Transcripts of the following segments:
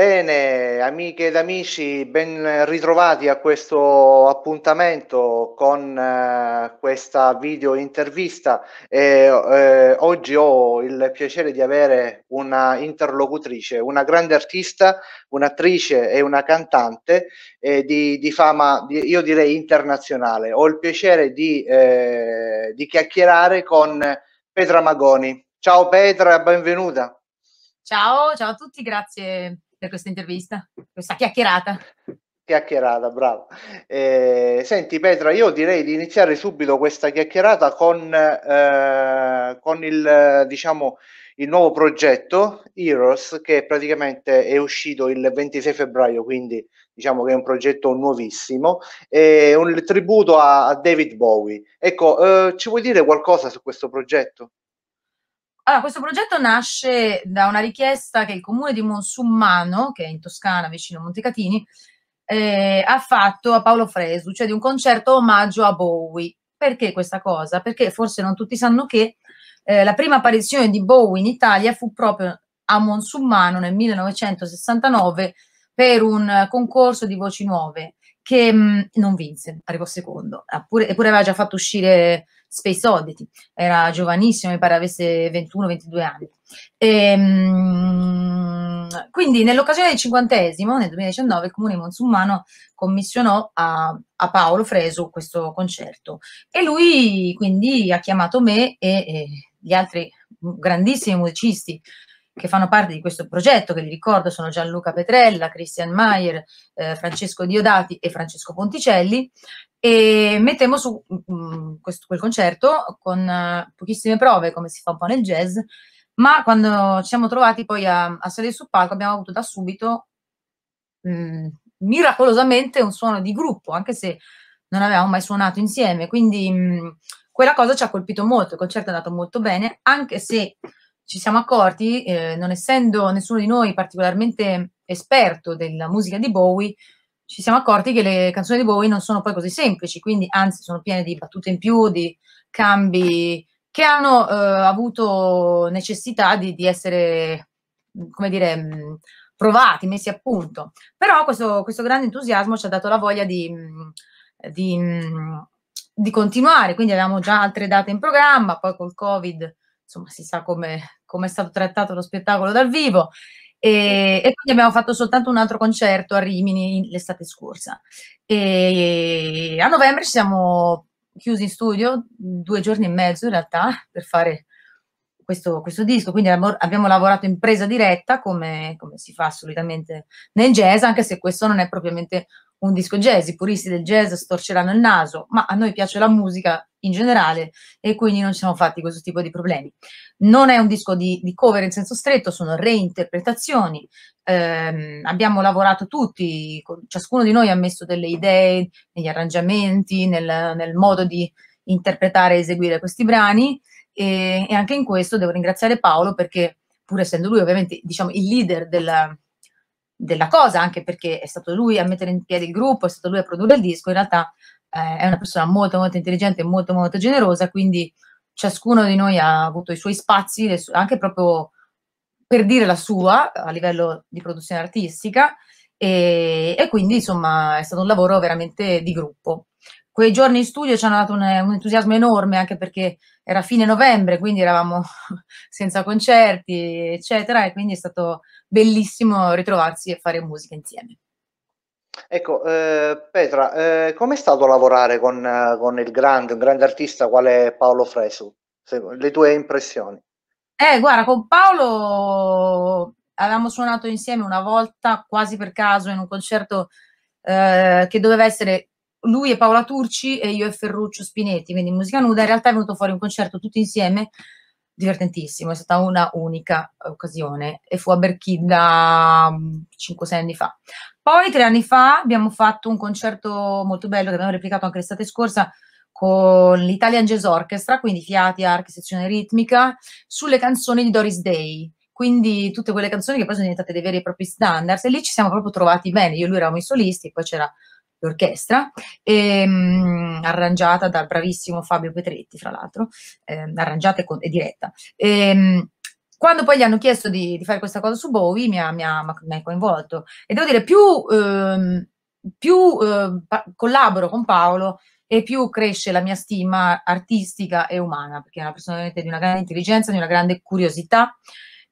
Bene, amiche ed amici, ben ritrovati a questo appuntamento con eh, questa video intervista. E, eh, oggi ho il piacere di avere una interlocutrice, una grande artista, un'attrice e una cantante eh, di, di, fama, di, io direi internazionale. Ho il piacere di, eh, di chiacchierare con Petra Magoni. Ciao Petra, benvenuta. Ciao, ciao a tutti, grazie per questa intervista, questa chiacchierata. Chiacchierata, bravo. Eh, senti Petra, io direi di iniziare subito questa chiacchierata con, eh, con il, diciamo, il nuovo progetto Heroes che praticamente è uscito il 26 febbraio, quindi diciamo che è un progetto nuovissimo, è un tributo a, David Bowie. Ecco, eh, ci vuoi dire qualcosa su questo progetto? Allora, questo progetto nasce da una richiesta che il comune di Monsummano, che è in Toscana, vicino a Montecatini, eh, ha fatto a Paolo Fresu, cioè di un concerto omaggio a Bowie. Perché questa cosa? Perché forse non tutti sanno che eh, la prima apparizione di Bowie in Italia fu proprio a Monsummano nel 1969 per un concorso di voci nuove che mh, mm, non vinse, arrivò secondo, eppure, ah, eppure aveva già fatto uscire Space Oddity, era giovanissimo, mi pare avesse 21-22 anni. E, ehm, mh, quindi nell'occasione del cinquantesimo, nel 2019, il comune monsummano commissionò a, a, Paolo Fresu questo concerto e lui quindi ha chiamato me e, e gli altri mm, grandissimi musicisti che fanno parte di questo progetto, che vi ricordo sono Gianluca Petrella, Christian Mayer, eh, Francesco Diodati e Francesco Ponticelli, e mettiamo su mh, mm, mm, questo, quel concerto con uh, pochissime prove, come si fa un po' nel jazz, ma quando ci siamo trovati poi a, a sedere sul palco abbiamo avuto da subito mh, mm, miracolosamente un suono di gruppo, anche se non avevamo mai suonato insieme, quindi mh, quella cosa ci ha colpito molto, il concerto è andato molto bene, anche se ci siamo accorti, eh, non essendo nessuno di noi particolarmente esperto della musica di Bowie, ci siamo accorti che le canzoni di Bowie non sono poi così semplici, quindi anzi sono piene di battute in più, di cambi che hanno eh, avuto necessità di, di, essere, come dire, mm, provati, messi a punto. Però questo, questo grande entusiasmo ci ha dato la voglia di, mm, di, mm, di continuare, quindi avevamo già altre date in programma, poi col Covid, insomma, si sa come come è stato trattato lo spettacolo dal vivo. E, e, quindi abbiamo fatto soltanto un altro concerto a Rimini l'estate scorsa. E a novembre ci siamo chiusi in studio due giorni e mezzo in realtà per fare questo, questo disco, quindi abbiamo lavorato in presa diretta come, come, si fa solitamente nel jazz, anche se questo non è propriamente un disco jazz, i puristi del jazz storceranno il naso, ma a noi piace la musica in generale e quindi non ci siamo fatti questo tipo di problemi. Non è un disco di, di cover in senso stretto, sono reinterpretazioni, eh, abbiamo lavorato tutti, ciascuno di noi ha messo delle idee negli arrangiamenti, nel, nel modo di interpretare e eseguire questi brani e, e anche in questo devo ringraziare Paolo perché pur essendo lui ovviamente diciamo, il leader della, della cosa, anche perché è stato lui a mettere in piedi il gruppo, è stato lui a produrre il disco, in realtà eh, è una persona molto molto intelligente e molto molto generosa, quindi ciascuno di noi ha avuto i suoi spazi, su- anche proprio per dire la sua a livello di produzione artistica e, e, quindi insomma è stato un lavoro veramente di gruppo. Quei giorni in studio ci hanno dato un, un entusiasmo enorme anche perché era fine novembre, quindi eravamo senza concerti, eccetera, e quindi è stato bellissimo ritrovarsi e fare musica insieme. Ecco, eh, Petra, eh, com'è stato lavorare con, con il grande, un grande artista quale Paolo Fresu? le tue impressioni? Eh, guarda, con Paolo avevamo suonato insieme una volta, quasi per caso, in un concerto eh, che doveva essere lui e Paola Turci e io e Ferruccio Spinetti, quindi Musica Nuda, in realtà è venuto fuori un concerto tutti insieme, divertentissimo, è stata una unica occasione e fu a Berchilla 5-6 mm, anni fa. Poi tre anni fa abbiamo fatto un concerto molto bello che abbiamo replicato anche l'estate scorsa con l'Italian Jazz Orchestra, quindi fiati, archi, sezione ritmica, sulle canzoni di Doris Day quindi tutte quelle canzoni che poi sono diventate dei veri e propri standard e lì ci siamo proprio trovati bene, io e lui eravamo i solisti, poi c'era l'orchestra, ehm, arrangiata dal bravissimo Fabio Petretti, fra l'altro, ehm, arrangiata e, e diretta. Ehm, quando poi gli hanno chiesto di, di, fare questa cosa su Bowie, mi ha, mi ha, mi ha coinvolto. E devo dire, più, ehm, più ehm, collaboro con Paolo, e più cresce la mia stima artistica e umana, perché è una persona di una grande intelligenza, di una grande curiosità,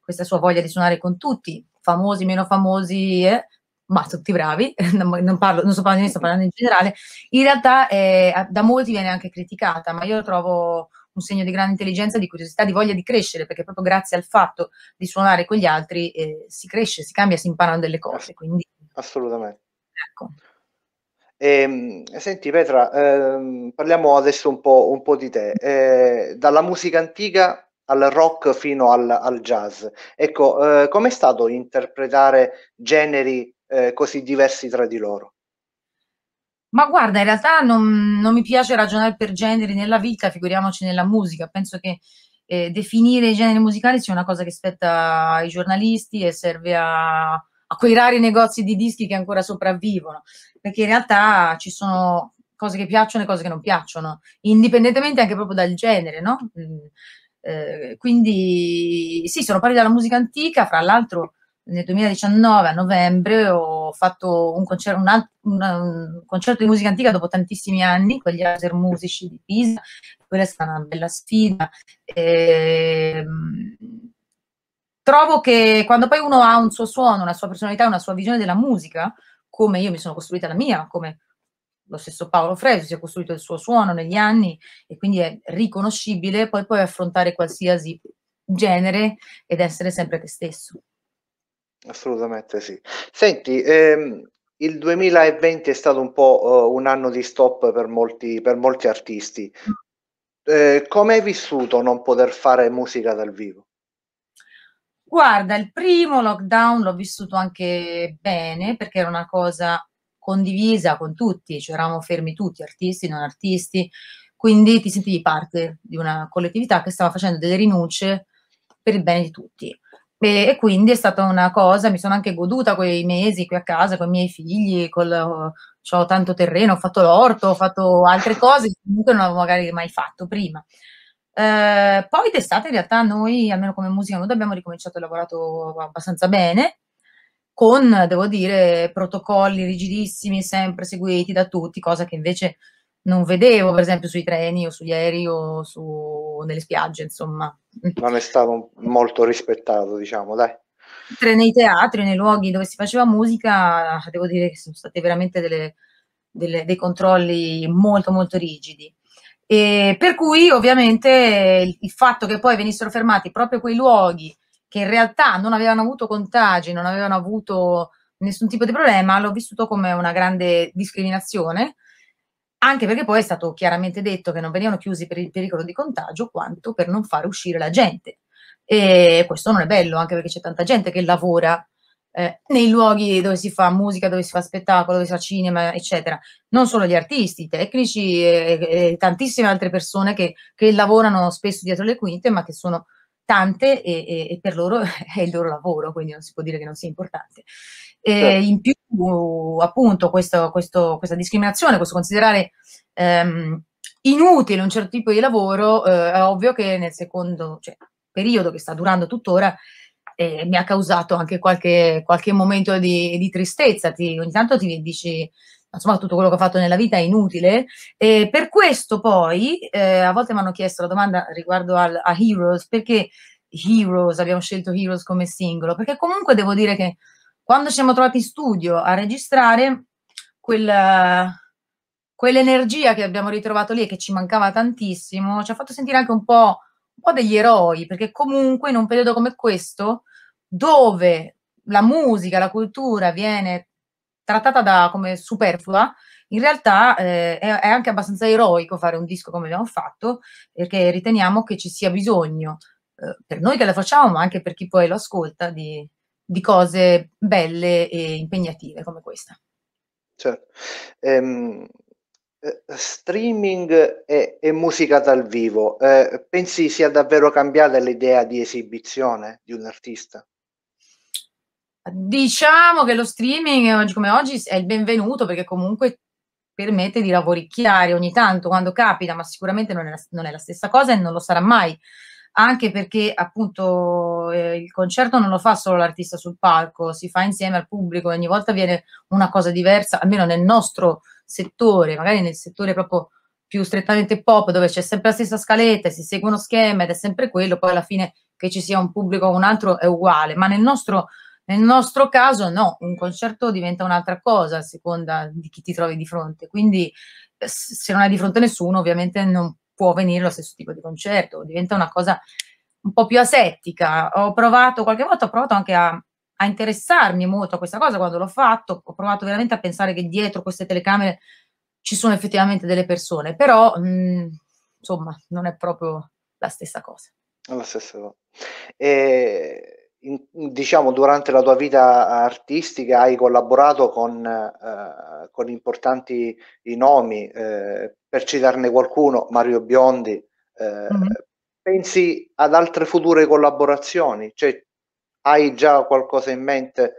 questa sua voglia di suonare con tutti, famosi, meno famosi, eh, ma tutti bravi, non, parlo, non sto parlando di me, sto parlando in generale, in realtà è, eh, da molti viene anche criticata, ma io trovo un segno di grande intelligenza, di curiosità, di voglia di crescere, perché proprio grazie al fatto di suonare con gli altri eh, si cresce, si cambia, si imparano delle cose. Quindi... Assolutamente. Ecco. E, ehm, senti Petra, ehm, parliamo adesso un po', un po di te. Eh, dalla musica antica al rock fino al, al jazz. Ecco, eh, com'è stato interpretare generi eh, così diversi tra di loro. Ma guarda, in realtà non, non mi piace ragionare per generi nella vita, figuriamoci nella musica. Penso che eh, definire i generi musicali sia una cosa che spetta ai giornalisti e serve a, a quei rari negozi di dischi che ancora sopravvivono, perché in realtà ci sono cose che piacciono e cose che non piacciono, indipendentemente anche proprio dal genere, no? Mm, eh, quindi sì, sono pari dalla musica antica, fra l'altro nel 2019 a novembre ho fatto un concerto, un un, un concerto di musica antica dopo tantissimi anni con gli Aser Musici di Pisa, quella è stata una bella sfida. E, ehm, trovo che quando poi uno ha un suo suono, una sua personalità, una sua visione della musica, come io mi sono costruita la mia, come lo stesso Paolo Fresu si è costruito il suo suono negli anni e quindi è riconoscibile, poi puoi affrontare qualsiasi genere ed essere sempre te stesso assolutamente sì. Senti, ehm, il 2020 è stato un po' eh, un anno di stop per molti, per molti artisti. Eh, Come hai vissuto non poter fare musica dal vivo? Guarda, il primo lockdown l'ho vissuto anche bene perché era una cosa condivisa con tutti, cioè eravamo fermi tutti, artisti, non artisti, quindi ti sentivi parte di una collettività che stava facendo delle rinunce per il bene di tutti. E, e, quindi è stata una cosa, mi sono anche goduta quei mesi qui a casa con i miei figli, col, oh, ho tanto terreno, ho fatto l'orto, ho fatto altre cose che comunque non avevo magari mai fatto prima. Eh, poi d'estate in realtà noi, almeno come musica nuda, abbiamo ricominciato, lavorato abbastanza bene, con, devo dire, protocolli rigidissimi, sempre seguiti da tutti, cosa che invece non vedevo, per esempio, sui treni o sugli aerei o su, nelle spiagge, insomma. Non è stato molto rispettato, diciamo, dai. Mentre nei teatri, nei luoghi dove si faceva musica, devo dire che sono stati veramente delle, delle, dei controlli molto, molto rigidi. E per cui, ovviamente, il, il fatto che poi venissero fermati proprio quei luoghi che in realtà non avevano avuto contagi, non avevano avuto nessun tipo di problema, l'ho vissuto come una grande discriminazione anche perché poi è stato chiaramente detto che non venivano chiusi per il pericolo di contagio quanto per non fare uscire la gente. E questo non è bello, anche perché c'è tanta gente che lavora eh, nei luoghi dove si fa musica, dove si fa spettacolo, dove si fa cinema, eccetera. Non solo gli artisti, i tecnici e, eh, e eh, tantissime altre persone che, che lavorano spesso dietro le quinte, ma che sono tante e, e, e, per loro è il loro lavoro, quindi non si può dire che non sia importante. E certo. in più, appunto, questo, questo, questa discriminazione, questo considerare ehm, inutile un certo tipo di lavoro, eh, è ovvio che nel secondo cioè, periodo che sta durando tuttora eh, mi ha causato anche qualche, qualche momento di, di tristezza. Ti, ogni tanto ti dici insomma tutto quello che ho fatto nella vita è inutile. E per questo poi, eh, a volte mi hanno chiesto la domanda riguardo al, a Heroes, perché Heroes, abbiamo scelto Heroes come singolo, perché comunque devo dire che quando ci siamo trovati in studio a registrare, quella, quell'energia che abbiamo ritrovato lì e che ci mancava tantissimo, ci ha fatto sentire anche un po', un po' degli eroi, perché comunque in un periodo come questo, dove la musica, la cultura viene trattata da, come superflua, in realtà eh, è, è, anche abbastanza eroico fare un disco come abbiamo fatto, perché riteniamo che ci sia bisogno, eh, per noi che lo facciamo, ma anche per chi poi lo ascolta, di, di cose belle e impegnative come questa. Certo. Ehm, eh, streaming e, e, musica dal vivo, eh, pensi sia davvero cambiata l'idea di esibizione di un artista? Diciamo che lo streaming oggi come oggi è il benvenuto perché comunque permette di lavoricchiare ogni tanto quando capita, ma sicuramente non è, la, non è la stessa cosa e non lo sarà mai. Anche perché appunto eh, il concerto non lo fa solo l'artista sul palco, si fa insieme al pubblico, ogni volta viene una cosa diversa, almeno nel nostro settore, magari nel settore proprio più strettamente pop, dove c'è sempre la stessa scaletta, si segue uno schema ed è sempre quello, poi alla fine che ci sia un pubblico o un altro è uguale, ma nel nostro nel nostro caso no, un concerto diventa un'altra cosa a seconda di chi ti trovi di fronte, quindi eh, se non hai di fronte nessuno ovviamente non può venire lo stesso tipo di concerto, diventa una cosa un po' più asettica. Ho provato, qualche volta ho provato anche a, a interessarmi molto a questa cosa quando l'ho fatto, ho provato veramente a pensare che dietro queste telecamere ci sono effettivamente delle persone, però mh, mm, insomma non è proprio la stessa cosa. È la stessa cosa. E in, diciamo durante la tua vita artistica hai collaborato con, eh, con importanti nomi, eh, per citarne qualcuno, Mario Biondi. Eh, mm-hmm. Pensi ad altre future collaborazioni? Cioè, hai già qualcosa in mente?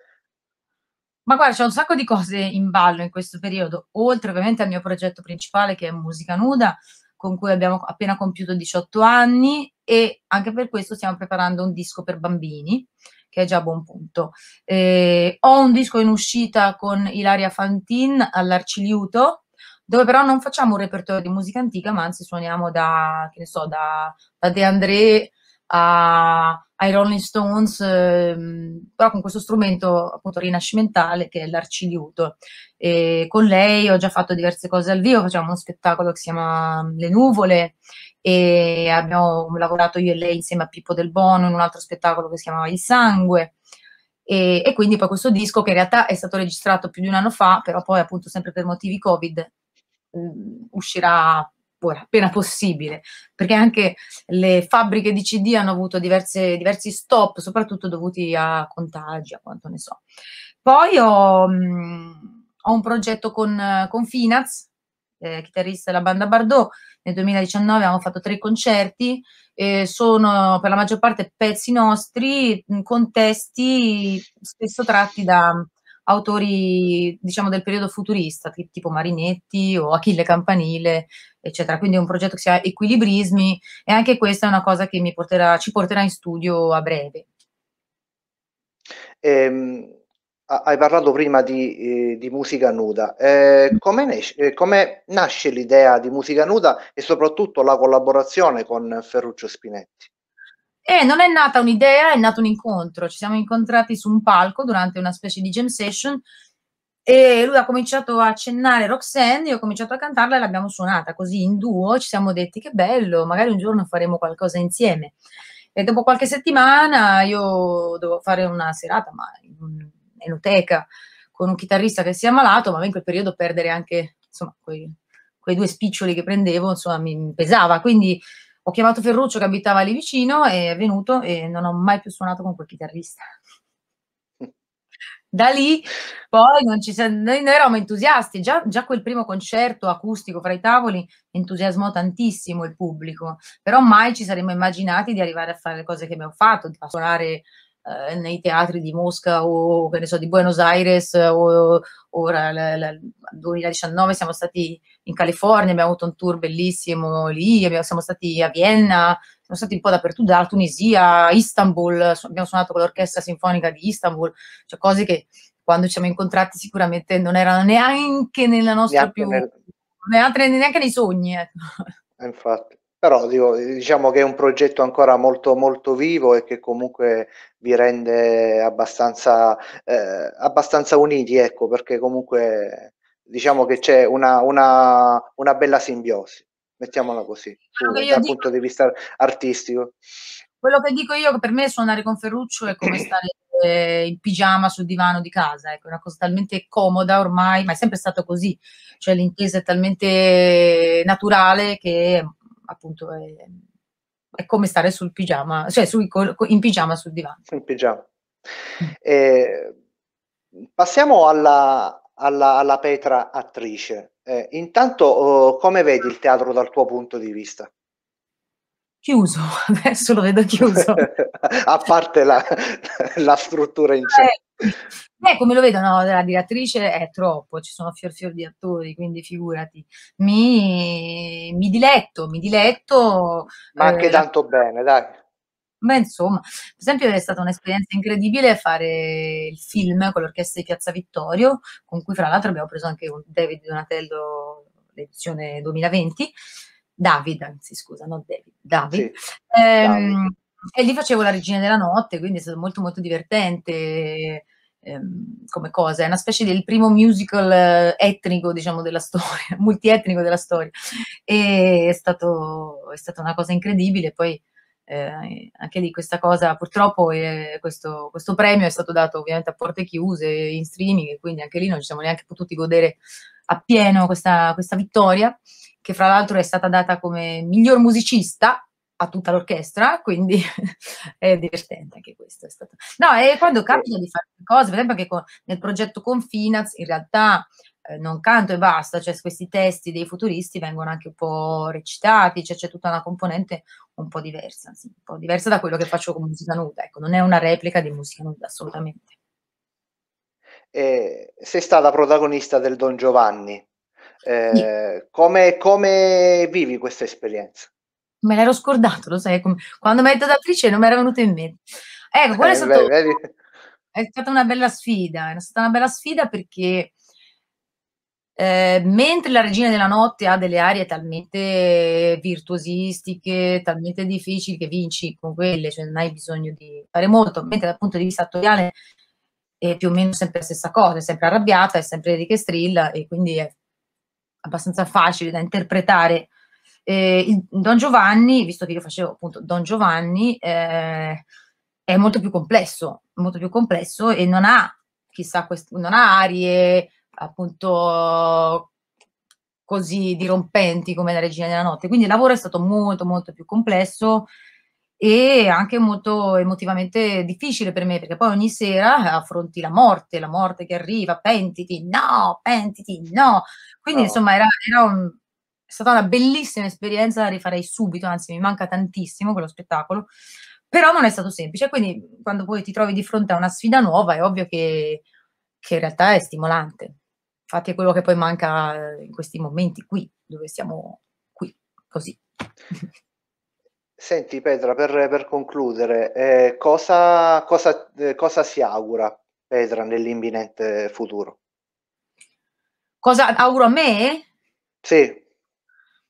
Ma guarda, c'è un sacco di cose in ballo in questo periodo, oltre ovviamente al mio progetto principale che è Musica Nuda, con cui abbiamo appena compiuto 18 anni e anche per questo stiamo preparando un disco per bambini che è già a buon punto. Eh, ho un disco in uscita con Ilaria Fantin all'Arciliuto, dove però non facciamo un repertorio di musica antica, ma anzi suoniamo da, che ne so, da, da De André a, ai Rolling Stones, ehm, però con questo strumento appunto rinascimentale che è l'arciliuto. E con lei ho già fatto diverse cose al vivo, facciamo uno spettacolo che si chiama mm, Le nuvole e abbiamo lavorato io e lei insieme a Pippo del Bono in un altro spettacolo che si chiamava Il Sangue. E, e quindi poi questo disco che in realtà è stato registrato più di un anno fa, però poi appunto sempre per motivi Covid mm, uscirà appena possibile, perché anche le fabbriche di CD hanno avuto diverse, diversi stop, soprattutto dovuti a contagi, a quanto ne so. Poi ho, mh, mm, ho un progetto con, con Finaz, eh, chitarrista della banda Bardot, nel 2019 abbiamo fatto tre concerti, eh, sono per la maggior parte pezzi nostri, mm, con testi spesso tratti da, mm, autori diciamo del periodo futurista, tipo Marinetti o Achille Campanile, eccetera. Quindi è un progetto che si chiama Equilibrismi e anche questa è una cosa che mi porterà, ci porterà in studio a breve. Ehm, hai parlato prima di, eh, di musica nuda. Eh, mm. come, nasce, eh, come nasce l'idea di musica nuda e soprattutto la collaborazione con Ferruccio Spinetti? E eh, non è nata un'idea, è nato un incontro. Ci siamo incontrati su un palco durante una specie di jam session e lui ha cominciato a accennare Roxanne, io ho cominciato a cantarla e l'abbiamo suonata così in duo, ci siamo detti che bello, magari un giorno faremo qualcosa insieme. E dopo qualche settimana io dovevo fare una serata, ma in enoteca, con un chitarrista che si è ammalato, ma in quel periodo perdere anche insomma, quei, quei due spiccioli che prendevo, insomma, mi pesava. Quindi ho chiamato Ferruccio che abitava lì vicino, e è venuto e non ho mai più suonato con quel chitarrista da lì poi non ci siamo, noi, noi eravamo entusiasti, già, già, quel primo concerto acustico fra i tavoli entusiasmò tantissimo il pubblico, però mai ci saremmo immaginati di arrivare a fare le cose che abbiamo fatto, di suonare eh, nei teatri di Mosca o che ne so, di Buenos Aires, o, ora nel 2019 siamo stati in California, abbiamo avuto un tour bellissimo lì, abbiamo, siamo stati a Vienna, sono stati un po' dappertutto, dalla Tunisia, Istanbul, abbiamo suonato con l'orchestra sinfonica di Istanbul, cioè cose che quando ci siamo incontrati sicuramente non erano neanche nella nostra neanche più, nel... neanche, neanche nei sogni. Ecco. Eh, infatti però dico, diciamo che è un progetto ancora molto molto vivo e che comunque vi rende abbastanza, eh, abbastanza uniti ecco perché comunque diciamo che c'è una, una, una bella simbiosi mettiamola così, su, dal dico, punto di vista artistico. Quello che dico io, per me suonare con Ferruccio è come stare eh, in pigiama sul divano di casa, ecco, è una cosa talmente comoda ormai, ma è sempre stato così, cioè l'intesa è talmente naturale che appunto è, è come stare sul pigiama, cioè su, in pigiama sul divano. In pigiama. Mm. Eh, passiamo alla, alla, alla Petra attrice. Eh, intanto, oh, come vedi il teatro dal tuo punto di vista? Chiuso, adesso lo vedo chiuso. A parte la, la struttura in sé. Eh, eh, come lo vedo, no, la direttrice è troppo, ci sono fior fior di attori, quindi figurati. Mi, mi diletto, mi diletto. Ma anche eh, tanto bene, dai. Beh, insomma, per esempio è stata un'esperienza incredibile fare il film con l'orchestra di Piazza Vittorio, con cui fra l'altro abbiamo preso anche con David Donatello l'edizione 2020, David, anzi scusa, non David, David. Sì, eh, David. E lì facevo la regina della notte, quindi è stato molto molto divertente ehm, come cosa, è una specie del primo musical eh, etnico, diciamo, della storia, multietnico della storia. E è, stato, è stata una cosa incredibile, poi eh, anche lì questa cosa purtroppo eh, questo, questo, premio è stato dato ovviamente a porte chiuse in streaming e quindi anche lì non ci siamo neanche potuti godere appieno questa, questa vittoria che fra l'altro è stata data come miglior musicista a tutta l'orchestra, quindi è divertente anche questo. È stato. No, e quando capita di fare cose, per esempio anche con, nel progetto Confinaz, in realtà eh, non canto e basta, cioè questi testi dei futuristi vengono anche un po' recitati, cioè c'è tutta una componente un po' diversa, sì, un po' diversa da quello che faccio con musica nuda, ecco, non è una replica di musica nuda assolutamente. Eh, sei stata protagonista del Don Giovanni, eh, sì. come, come, vivi questa esperienza? Me l'ero scordato, lo sai, come... quando mi hai detto attrice non mi era venuto in mente. Ecco, eh, è, stato... beh, è stata una bella sfida, è stata una bella sfida perché eh, mentre la regina della notte ha delle aree talmente virtuosistiche, talmente difficili che vinci con quelle, cioè non hai bisogno di fare molto, mentre dal punto di vista attoriale è più o meno sempre la stessa cosa, è sempre arrabbiata, è sempre di che strilla e quindi è abbastanza facile da interpretare. Eh, il Don Giovanni, visto che io facevo appunto Don Giovanni, eh, è molto più complesso, molto più complesso e non ha chissà, quest- non ha arie appunto così dirompenti come la regina della notte. Quindi il lavoro è stato molto molto più complesso e anche molto emotivamente difficile per me perché poi ogni sera affronti la morte, la morte che arriva, pentiti, no, pentiti, no. Quindi no. insomma era, era un, è stata una bellissima esperienza, la rifarei subito, anzi mi manca tantissimo quello spettacolo, però non è stato semplice, quindi quando poi ti trovi di fronte a una sfida nuova è ovvio che, che in realtà è stimolante. Infatti è quello che poi manca eh, in questi momenti qui, dove siamo qui, così. Senti Petra, per, per concludere, eh, cosa, cosa, eh, cosa si augura Petra nell'imminente futuro? Cosa auguro a me? Sì.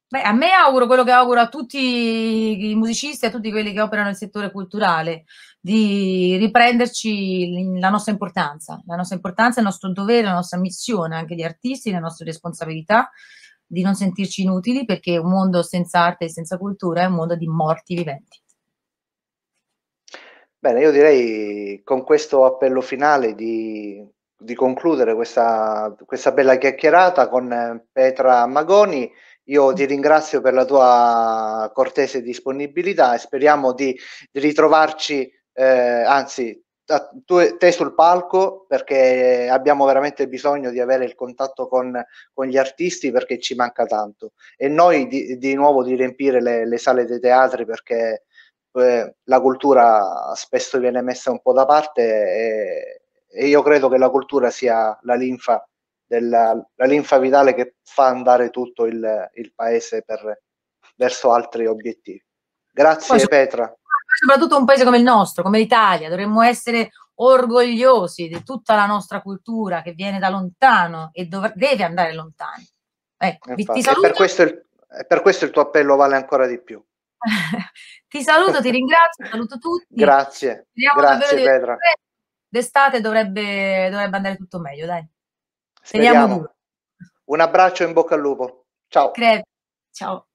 Beh, a me auguro quello che auguro a tutti i musicisti, a tutti quelli che operano nel settore culturale, di riprenderci la nostra importanza, la nostra importanza, il nostro dovere, la nostra missione anche di artisti, le nostre responsabilità, di non sentirci inutili perché un mondo senza arte e senza cultura è un mondo di morti viventi. Bene, io direi con questo appello finale di, di concludere questa, questa bella chiacchierata con eh, Petra Magoni. Io ti ringrazio per la tua cortese disponibilità e speriamo di ritrovarci eh, anzi tu, te sul palco perché abbiamo veramente bisogno di avere il contatto con, con gli artisti perché ci manca tanto e noi di, di nuovo di riempire le, le, sale dei teatri perché eh, la cultura spesso viene messa un po' da parte e, e io credo che la cultura sia la linfa, della, la linfa vitale che fa andare tutto il, il paese per, verso altri obiettivi. Grazie Poi, Petra soprattutto un paese come il nostro, come l'Italia, dovremmo essere orgogliosi di tutta la nostra cultura che viene da lontano e dov- deve andare lontano. Ecco, Infatti, ti per questo, il, per questo il tuo appello vale ancora di più. ti saluto, ti ringrazio, saluto tutti. Grazie. Speriamo grazie Petra. D'estate dovrebbe, dovrebbe, andare tutto meglio, dai. Speriamo. Un abbraccio in bocca al lupo. Ciao. Crevi. Ciao.